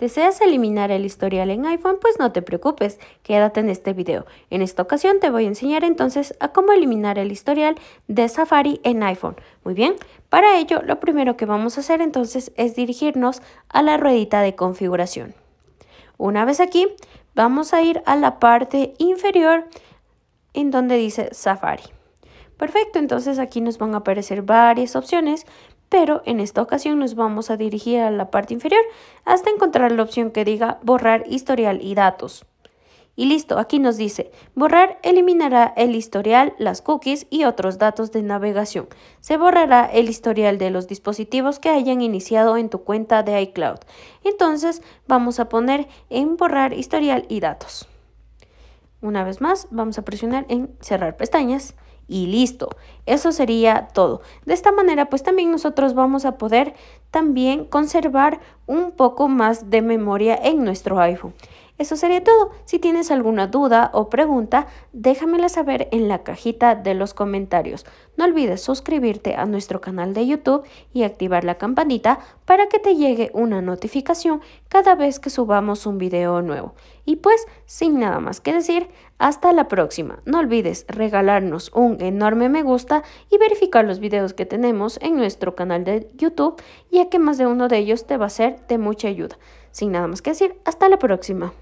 ¿Deseas eliminar el historial en iPhone? Pues no te preocupes, quédate en este video. En esta ocasión te voy a enseñar entonces a cómo eliminar el historial de Safari en iPhone. Muy bien, para ello lo primero que vamos a hacer entonces es dirigirnos a la ruedita de configuración. Una vez aquí, vamos a ir a la parte inferior en donde dice Safari. Perfecto, entonces aquí nos van a aparecer varias opciones, pero en esta ocasión nos vamos a dirigir a la parte inferior hasta encontrar la opción que diga borrar historial y datos. Y listo, aquí nos dice, borrar eliminará el historial, las cookies y otros datos de navegación. Se borrará el historial de los dispositivos que hayan iniciado en tu cuenta de iCloud. Entonces vamos a poner en borrar historial y datos. Una vez más, vamos a presionar en cerrar pestañas y listo. Eso sería todo. De esta manera, pues también nosotros vamos a poder también conservar un poco más de memoria en nuestro iPhone. Eso sería todo. Si tienes alguna duda o pregunta, déjamela saber en la cajita de los comentarios. No olvides suscribirte a nuestro canal de YouTube y activar la campanita para que te llegue una notificación cada vez que subamos un video nuevo. Y pues, sin nada más que decir, hasta la próxima. No olvides regalarnos un enorme me gusta y verificar los videos que tenemos en nuestro canal de YouTube, ya que más de uno de ellos te va a ser de mucha ayuda. Sin nada más que decir, hasta la próxima.